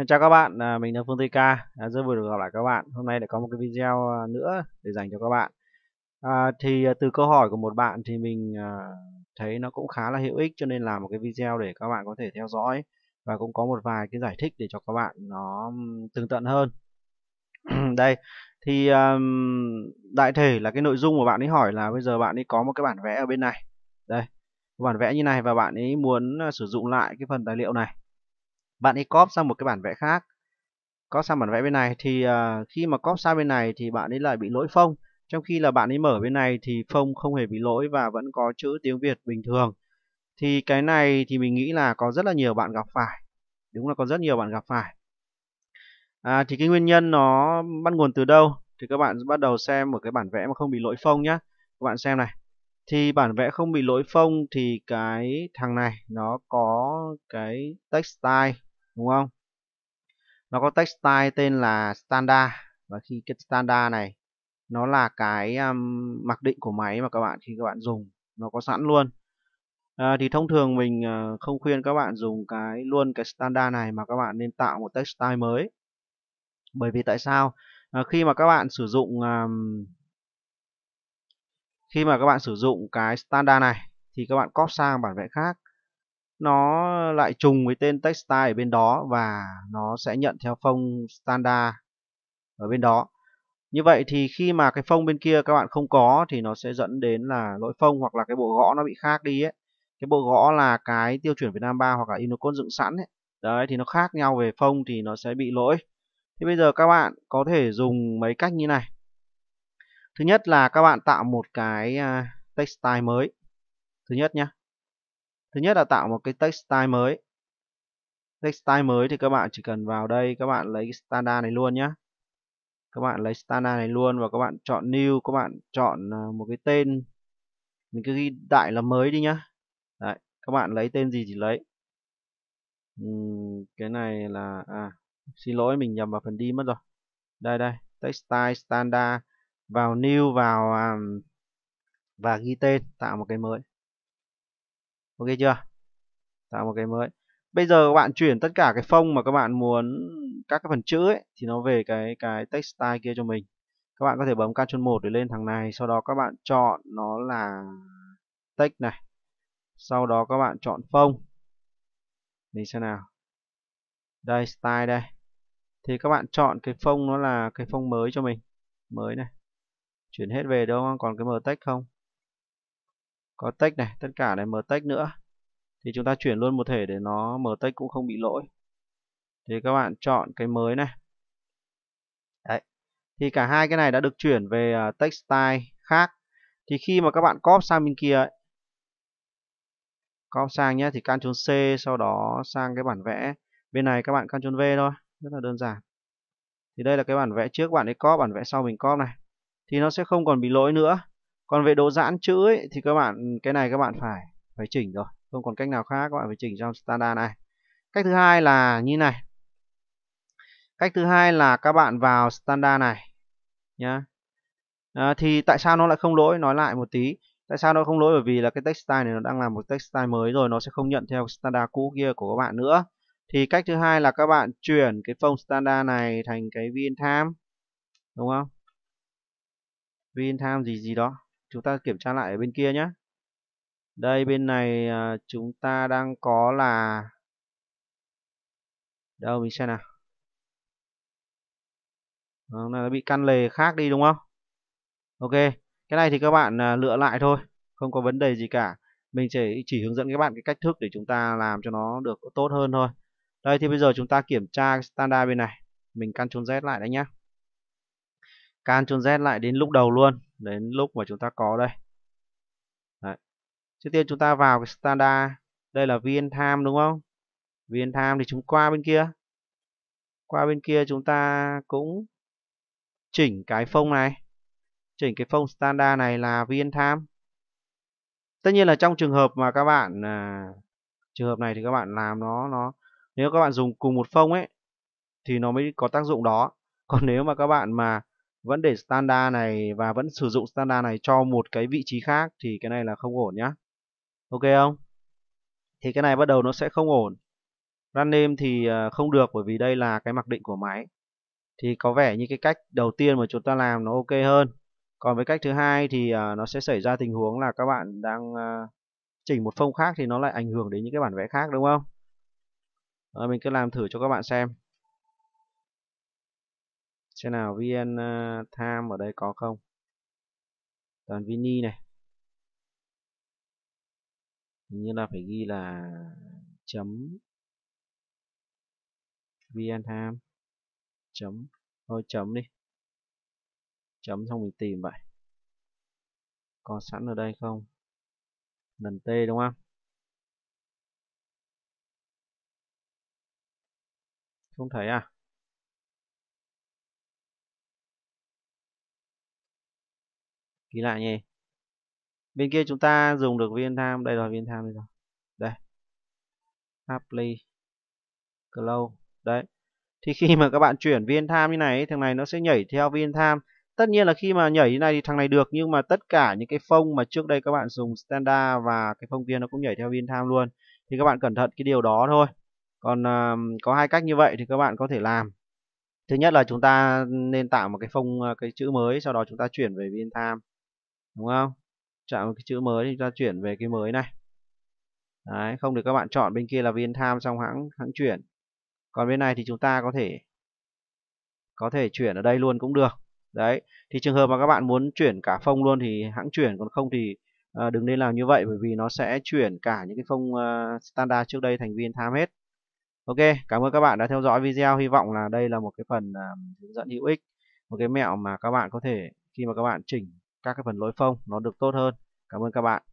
Ờ, chào các bạn, ờ, mình là Phương Tây Ca, ờ, rất vui được gặp lại các bạn. Hôm nay lại có một cái video nữa để dành cho các bạn. À, thì từ câu hỏi của một bạn thì mình thấy nó cũng khá là hữu ích cho nên làm một cái video để các bạn có thể theo dõi và cũng có một vài cái giải thích để cho các bạn nó tường tận hơn. Đây, thì um, đại thể là cái nội dung của bạn ấy hỏi là bây giờ bạn ấy có một cái bản vẽ ở bên này. Đây, bản vẽ như này và bạn ấy muốn sử dụng lại cái phần tài liệu này bạn ấy cóp sang một cái bản vẽ khác có sang bản vẽ bên này thì uh, khi mà cóp sang bên này thì bạn ấy lại bị lỗi phông trong khi là bạn ấy mở bên này thì phông không hề bị lỗi và vẫn có chữ tiếng Việt bình thường thì cái này thì mình nghĩ là có rất là nhiều bạn gặp phải đúng là có rất nhiều bạn gặp phải à, thì cái nguyên nhân nó bắt nguồn từ đâu thì các bạn bắt đầu xem một cái bản vẽ mà không bị lỗi phông nhá các bạn xem này thì bản vẽ không bị lỗi phông thì cái thằng này nó có cái text style đúng không nó có text style tên là standard và khi cái standard này nó là cái um, mặc định của máy mà các bạn khi các bạn dùng nó có sẵn luôn à, thì thông thường mình uh, không khuyên các bạn dùng cái luôn cái standard này mà các bạn nên tạo một text style mới bởi vì tại sao à, khi mà các bạn sử dụng um, khi mà các bạn sử dụng cái standard này thì các bạn copy sang bản vẽ khác nó lại trùng với tên textile ở bên đó và nó sẽ nhận theo phông standard ở bên đó. Như vậy thì khi mà cái phông bên kia các bạn không có thì nó sẽ dẫn đến là lỗi phông hoặc là cái bộ gõ nó bị khác đi ấy. Cái bộ gõ là cái tiêu chuẩn Việt Nam 3 hoặc là Unicode dựng sẵn ấy. Đấy thì nó khác nhau về phông thì nó sẽ bị lỗi. Thì bây giờ các bạn có thể dùng mấy cách như này. Thứ nhất là các bạn tạo một cái à, textile mới. Thứ nhất nhá. Thứ nhất là tạo một cái text style mới. Text style mới thì các bạn chỉ cần vào đây các bạn lấy cái standard này luôn nhé. Các bạn lấy standard này luôn và các bạn chọn new, các bạn chọn ờ, một cái tên. Mình cứ ghi đại là mới đi nhá. Đấy, các bạn lấy tên gì thì lấy. Uhm, cái này là à xin lỗi mình nhầm vào phần đi mất rồi. Đây đây, text style standard vào new vào um, và ghi tên tạo một cái mới ok chưa tạo một cái mới bây giờ các bạn chuyển tất cả cái phông mà các bạn muốn các cái phần chữ ấy thì nó về cái cái text style kia cho mình các bạn có thể bấm Ctrl 1 để lên thằng này sau đó các bạn chọn nó là text này sau đó các bạn chọn phông mình xem nào đây style đây thì các bạn chọn cái phông nó là cái phông mới cho mình mới này chuyển hết về đâu còn cái mờ text không có text này tất cả này mở text nữa thì chúng ta chuyển luôn một thể để nó mở text cũng không bị lỗi thì các bạn chọn cái mới này đấy thì cả hai cái này đã được chuyển về à, text style khác thì khi mà các bạn copy sang bên kia ấy, copy sang nhé thì Ctrl C sau đó sang cái bản vẽ bên này các bạn Ctrl V thôi rất là đơn giản thì đây là cái bản vẽ trước bạn ấy copy bản vẽ sau mình copy này thì nó sẽ không còn bị lỗi nữa còn về độ giãn chữ ấy, thì các bạn cái này các bạn phải phải chỉnh rồi không còn cách nào khác các bạn phải chỉnh trong standard này cách thứ hai là như này cách thứ hai là các bạn vào standard này nhá à, thì tại sao nó lại không lỗi nói lại một tí tại sao nó không lỗi bởi vì là cái text style này nó đang là một text style mới rồi nó sẽ không nhận theo standard cũ kia của các bạn nữa thì cách thứ hai là các bạn chuyển cái phông standard này thành cái vin time đúng không vin time gì gì đó chúng ta kiểm tra lại ở bên kia nhé đây vâng. bên này à, chúng ta đang có là đâu mình xem nào Đó, vâng, nó bị căn lề khác đi đúng không ok cái này thì các bạn à, lựa lại thôi không có vấn đề gì cả mình chỉ chỉ hướng dẫn các bạn cái cách thức để chúng ta làm cho nó được tốt hơn thôi đây thì bây giờ chúng ta kiểm tra standard bên này mình căn trốn z lại đấy nhá can chôn Z lại đến lúc đầu luôn đến lúc mà chúng ta có đây Đấy. trước tiên chúng ta vào cái standard đây là vn time đúng không vn time thì chúng qua bên kia qua bên kia chúng ta cũng chỉnh cái phông này chỉnh cái phông standard này là vn time tất nhiên là trong trường hợp mà các bạn à, trường hợp này thì các bạn làm nó nó nếu các bạn dùng cùng một phông ấy thì nó mới có tác dụng đó còn nếu mà các bạn mà vẫn để standard này và vẫn sử dụng standard này cho một cái vị trí khác thì cái này là không ổn nhá ok không thì cái này bắt đầu nó sẽ không ổn run name thì ờ, không được bởi vì đây là cái mặc định của máy thì có vẻ như cái cách đầu tiên mà chúng ta làm nó ok hơn còn với cách thứ hai thì ờ, nó sẽ xảy ra tình huống là các bạn đang ờ, chỉnh một phông khác thì nó lại ảnh hưởng đến những cái bản vẽ khác đúng không à, mình cứ làm thử cho các bạn xem xem nào vn ờ, tham ở đây có không toàn vini này hình như là phải ghi là chấm vn tham chấm thôi chấm đi chấm xong mình tìm vậy có sẵn ở đây không lần t đúng không không thấy à ghi lại nhé bên kia chúng ta dùng được viên tham đây rồi viên tham đây rồi đây apply close đấy thì khi mà các bạn chuyển viên tham như này thằng này nó sẽ nhảy theo viên tham tất nhiên là khi mà nhảy như này thì thằng này được nhưng mà tất cả những cái phông mà trước đây các bạn dùng standard và cái phông viên nó cũng nhảy theo viên tham luôn thì các bạn cẩn thận cái điều đó thôi còn uh, có hai cách như vậy thì các bạn có thể làm thứ nhất là chúng ta nên tạo một cái phông ờ, cái chữ mới sau đó chúng ta chuyển về viên tham đúng không chạm vào cái chữ mới thì ta chuyển về cái mới này Đấy, không được các bạn chọn bên kia là viên tham trong hãng hãng chuyển còn bên này thì chúng ta có thể có thể chuyển ở đây luôn cũng được đấy thì trường hợp mà các bạn muốn chuyển cả phông luôn thì hãng chuyển còn không thì à, đừng nên làm như vậy bởi vì nó sẽ chuyển cả những cái phông à, standard trước đây thành viên tham hết ok cảm ơn các bạn đã theo dõi video hy vọng là đây là một cái phần à, hướng dẫn hữu ích một cái mẹo mà các bạn có thể khi mà các bạn chỉnh các cái phần lối phông nó được tốt hơn. Cảm ơn các bạn.